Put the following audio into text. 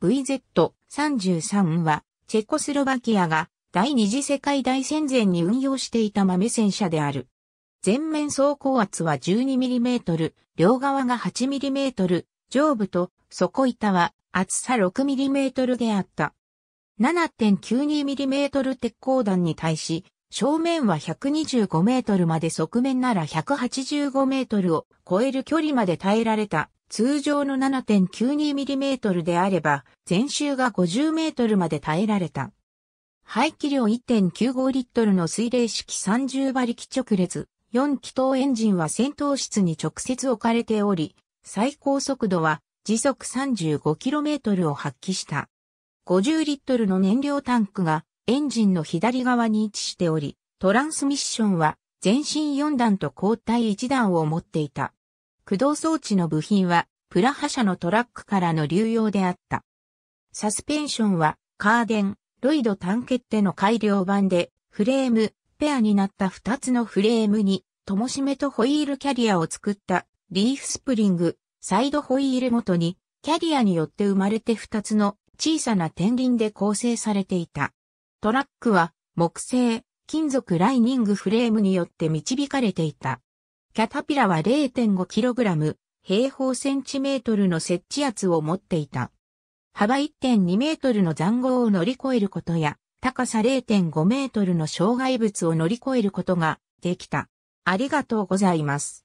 VZ33 は、チェコスロバキアが第二次世界大戦前に運用していた豆戦車である。全面走行圧は 12mm、両側が 8mm、上部と底板は厚さ 6mm であった。7.92mm 鉄鋼弾に対し、正面は125メートルまで側面なら185メートルを超える距離まで耐えられた通常の 7.92mm であれば、全周が 50m まで耐えられた。排気量1.95リットルの水冷式30馬力直列、4気筒エンジンは戦闘室に直接置かれており、最高速度は時速 35km を発揮した。50リットルの燃料タンクがエンジンの左側に位置しており、トランスミッションは全身4段と後退1段を持っていた。駆動装置の部品はプラハ社のトラックからの流用であった。サスペンションはカーデン、ロイド単決定の改良版でフレーム、ペアになった2つのフレームに、ともしめとホイールキャリアを作ったリーフスプリング、サイドホイールごとに、キャリアによって生まれて2つの小さな天輪で構成されていた。トラックは木製、金属ライニングフレームによって導かれていた。キャタピラは 0.5kg 平方センチメートルの設置圧を持っていた。幅1.2メートルの残壕を乗り越えることや、高さ0.5メートルの障害物を乗り越えることができた。ありがとうございます。